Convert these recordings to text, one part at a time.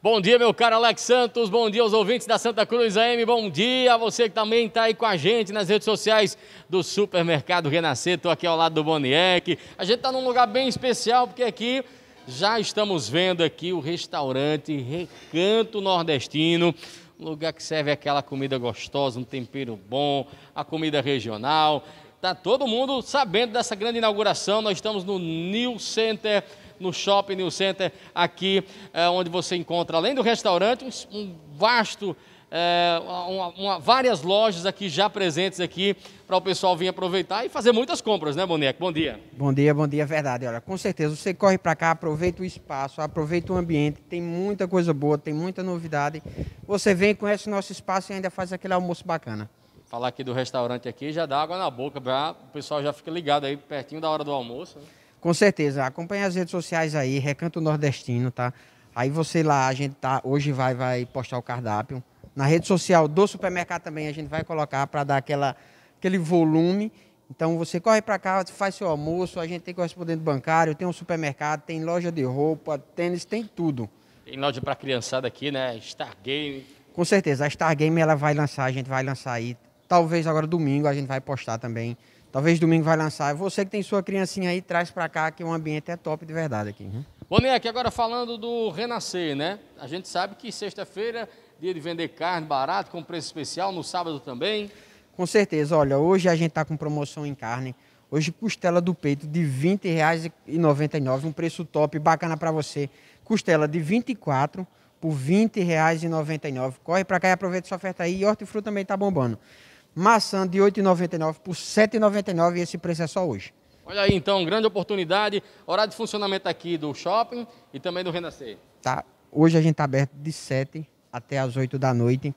Bom dia, meu caro Alex Santos. Bom dia aos ouvintes da Santa Cruz AM. Bom dia a você que também está aí com a gente nas redes sociais do Supermercado Renascer. Estou aqui ao lado do Boniek. A gente está num lugar bem especial porque aqui já estamos vendo aqui o restaurante Recanto Nordestino. Um lugar que serve aquela comida gostosa, um tempero bom, a comida regional. Tá todo mundo sabendo dessa grande inauguração. Nós estamos no New Center no Shopping New Center, aqui é, onde você encontra, além do restaurante, um, um vasto é, uma, uma, várias lojas aqui já presentes aqui para o pessoal vir aproveitar e fazer muitas compras, né, Boneco? Bom dia. Bom dia, bom dia, é verdade. Olha, com certeza você corre para cá, aproveita o espaço, aproveita o ambiente, tem muita coisa boa, tem muita novidade. Você vem, conhece o nosso espaço e ainda faz aquele almoço bacana. Falar aqui do restaurante aqui já dá água na boca, pra, o pessoal já fica ligado aí pertinho da hora do almoço. Né? Com certeza. Acompanhe as redes sociais aí, Recanto Nordestino, tá? Aí você lá, a gente tá. Hoje vai, vai postar o cardápio. Na rede social do supermercado também a gente vai colocar para dar aquela, aquele volume. Então você corre para cá, faz seu almoço, a gente tem correspondente bancário, tem um supermercado, tem loja de roupa, tênis, tem tudo. Tem loja para criançada aqui, né? Star Game. Com certeza, a Star Game ela vai lançar, a gente vai lançar aí. Talvez agora domingo a gente vai postar também Talvez domingo vai lançar. Você que tem sua criancinha aí, traz para cá que o ambiente é top de verdade aqui. Hein? Bom, né, aqui agora falando do Renascer, né? A gente sabe que sexta-feira, dia de vender carne barato, com preço especial, no sábado também. Com certeza, olha, hoje a gente está com promoção em carne. Hoje costela do peito de R$ 20,99, um preço top, bacana para você. Costela de 24 por R$ 20,99. Corre para cá e aproveita essa oferta aí. E hortifruti também tá bombando maçã de 8,99 por 7,99 e esse preço é só hoje. Olha aí, então, grande oportunidade. Horário de funcionamento aqui do shopping e também do Renascer. Tá. Hoje a gente está aberto de 7 até as 8 da noite.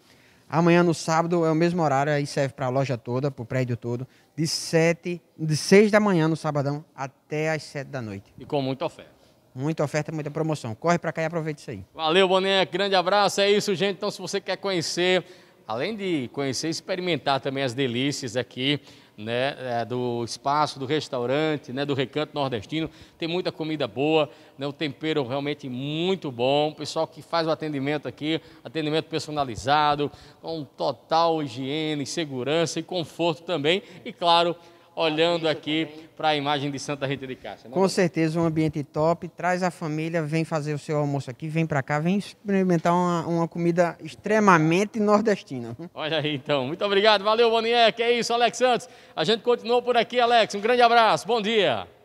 Amanhã, no sábado, é o mesmo horário, aí serve para a loja toda, para o prédio todo, de 7, de 6 da manhã no sabadão até as 7 da noite. E com muita oferta. Muita oferta, muita promoção. Corre para cá e aproveita isso aí. Valeu, Boné Grande abraço. É isso, gente. Então, se você quer conhecer além de conhecer e experimentar também as delícias aqui, né, é, do espaço, do restaurante, né, do recanto nordestino, tem muita comida boa, né, o tempero realmente muito bom, o pessoal que faz o atendimento aqui, atendimento personalizado, com total higiene, segurança e conforto também, e claro, olhando aqui para a imagem de Santa Rita de Cássia. Né? Com certeza, um ambiente top. Traz a família, vem fazer o seu almoço aqui, vem para cá, vem experimentar uma, uma, comida extremamente nordestina. Olha aí, então. Muito obrigado. Valeu, Bonier. Que é isso, Alex Santos. A gente continuou por aqui, Alex. Um grande abraço. Bom dia.